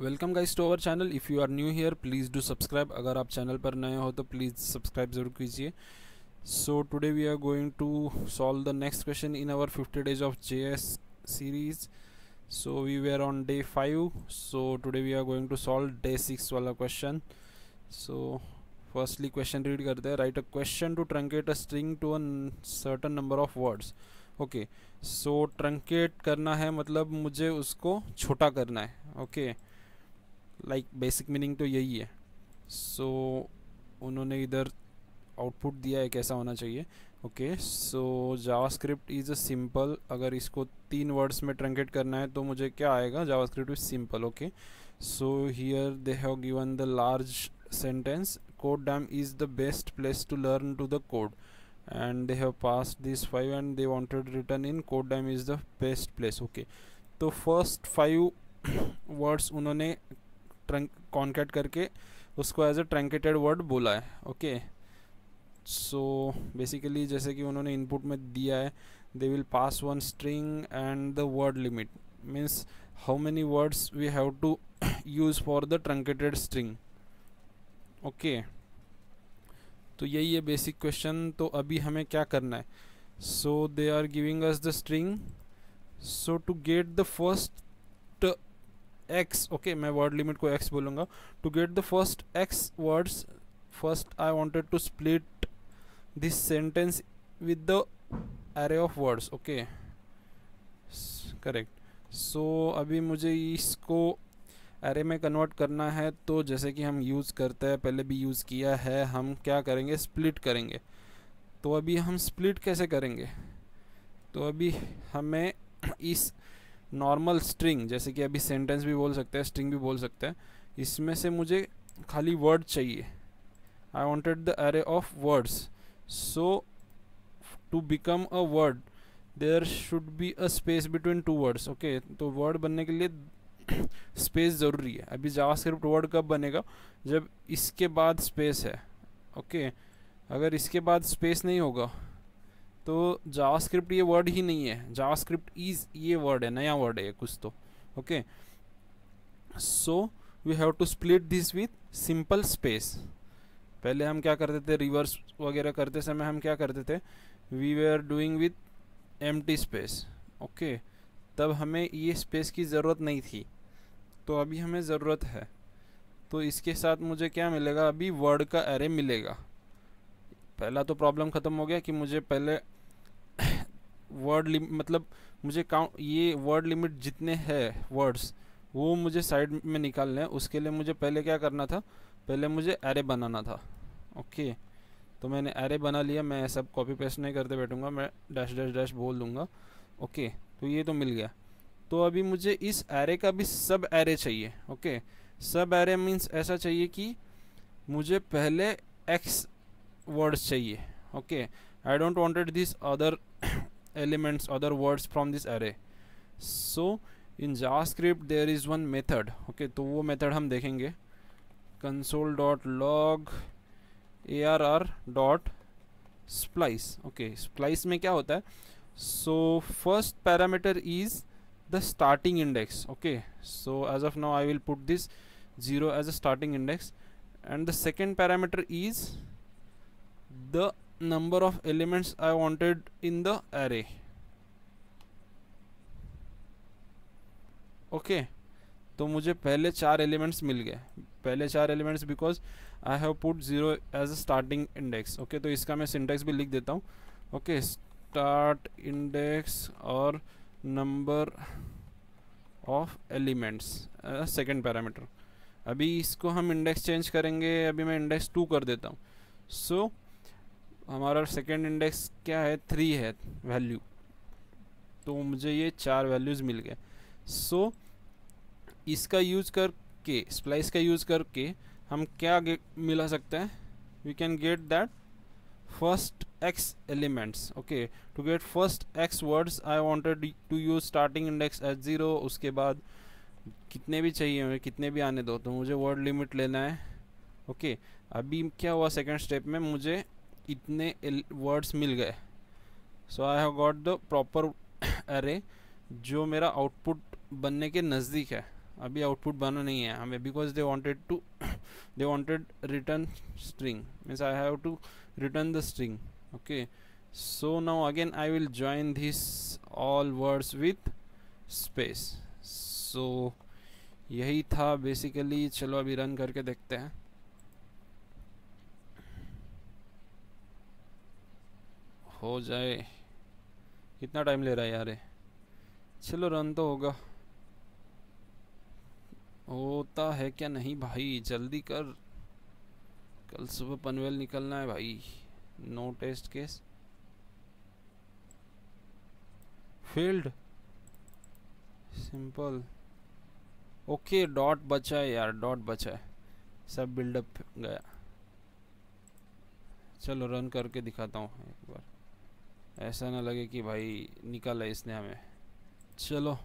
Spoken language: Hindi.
Welcome guys to our channel if you are new here please do subscribe अगर आप चैनल पर नए हो तो प्लीज़ सब्सक्राइब ज़रूर कीजिए so today we are going to solve the next question in our fifty days of J S series so we were on day five so today we are going to solve day six वाला question so firstly question read करते हैं right a question to truncate a string to a certain number of words okay so truncate करना है मतलब मुझे उसको छोटा करना है okay okay. Like basic meaning तो यही है सो so, उन्होंने इधर आउटपुट दिया है कैसा होना चाहिए okay so JavaScript is a simple अगर इसको तीन वर्ड्स में ट्रंकेट करना है तो मुझे क्या आएगा JavaScript is simple okay so here they have given the large sentence code damn is the best place to learn to the code and they have pass this five and they wanted return in code damn is the best place okay तो फर्स्ट फाइव वर्ड्स उन्होंने ट्रंक कॉन्केट करके उसको एज ए ट्रंकेटेड वर्ड बोला है ओके सो बेसिकली जैसे कि उन्होंने इनपुट में दिया है they will pass one string and the word limit means how many words we have to use for the truncated string okay तो यही है बेसिक क्वेश्चन तो अभी हमें क्या करना है so they are giving us the string so to get the first X okay मैं वर्ड लिमिट को एक्स बोलूँगा to get the first X words first I wanted to split this sentence with the array of words okay correct सो अभी मुझे इसको एरे में कन्वर्ट करना है तो जैसे कि हम यूज़ करते हैं पहले भी यूज़ किया है हम क्या करेंगे स्प्लिट करेंगे तो अभी हम स्प्लिट कैसे करेंगे तो अभी हमें इस नॉर्मल स्ट्रिंग जैसे कि अभी सेंटेंस भी बोल सकते हैं स्ट्रिंग भी बोल सकते हैं इसमें से मुझे खाली वर्ड चाहिए I wanted the array of words so to become a word there should be a space between two words okay तो वर्ड बनने के लिए स्पेस ज़रूरी है अभी स्क्रिप्ट वर्ड कब बनेगा जब इसके बाद स्पेस है ओके okay, अगर इसके बाद स्पेस नहीं होगा तो जावास्क्रिप्ट ये वर्ड ही नहीं है जावास्क्रिप्ट इज ये वर्ड है नया वर्ड है कुछ तो okay so we have to split this with simple space पहले हम क्या करते थे रिवर्स वगैरह करते समय हम क्या करते थे we were doing with M space okay तब हमें ये स्पेस की ज़रूरत नहीं थी तो अभी हमें ज़रूरत है तो इसके साथ मुझे क्या मिलेगा अभी वर्ड का एरे मिलेगा पहला तो प्रॉब्लम ख़त्म हो गया कि मुझे पहले वर्ड मतलब मुझे काउंट ये वर्ड लिमिट जितने हैं वर्ड्स वो मुझे साइड में निकालने हैं उसके लिए मुझे पहले क्या करना था पहले मुझे एरे बनाना था ओके तो मैंने एरे बना लिया मैं सब कॉपी पेस्ट नहीं करते बैठूंगा मैं डैश डैश डैश बोल दूंगा ओके तो ये तो मिल गया तो अभी मुझे इस एरे का भी सब एरे चाहिए ओके सब एरे मीन्स ऐसा चाहिए कि मुझे पहले एक्स वर्ड्स चाहिए okay I don't wanted this other elements other words from this array so in javascript there is one method okay to वो method हम देखेंगे console dot log arr dot splice okay splice में क्या होता so first parameter is the starting index okay so as of now I will put this 0 as a starting index and the second parameter is the number of elements I wanted in the array okay तो मुझे पहले चार एलिमेंट्स मिल गए पहले चार elements because I have put zero as a starting index okay तो इसका मैं सिंटेक्स भी लिख देता हूँ ओके स्टार्ट इंडेक्स और number of elements second parameter अभी इसको हम इंडेक्स चेंज करेंगे अभी मैं इंडेक्स टू कर देता हूँ सो so, हमारा सेकेंड इंडेक्स क्या है थ्री है वैल्यू तो मुझे ये चार वैल्यूज़ मिल गए सो so, इसका यूज करके स्प्लाइस का यूज करके हम क्या मिला सकते हैं we can get that first X elements okay to get first X words I wanted to use starting index H zero उसके बाद कितने भी चाहिए हमें कितने भी आने दो तो मुझे वर्ड लिमिट लेना है ओके okay, अभी क्या हुआ सेकेंड स्टेप में मुझे इतने वर्ड्स मिल गए so I have got the proper array जो मेरा आउटपुट बनने के नज़दीक है अभी आउटपुट बना नहीं है हमें because they wanted to they wanted return string means I have to return the string okay so now again I will join this all words with space सो यही था बेसिकली चलो अभी रन करके देखते हैं हो जाए कितना टाइम ले रहा है यार चलो रन तो होगा होता है क्या नहीं भाई जल्दी कर कल सुबह पनवेल निकलना है भाई no test case field simple okay dot बचा है यार डॉट बचा है सब बिल्डअप गया चलो रन करके दिखाता हूँ एक बार ऐसा ना लगे कि भाई निकाला इसने हमें चलो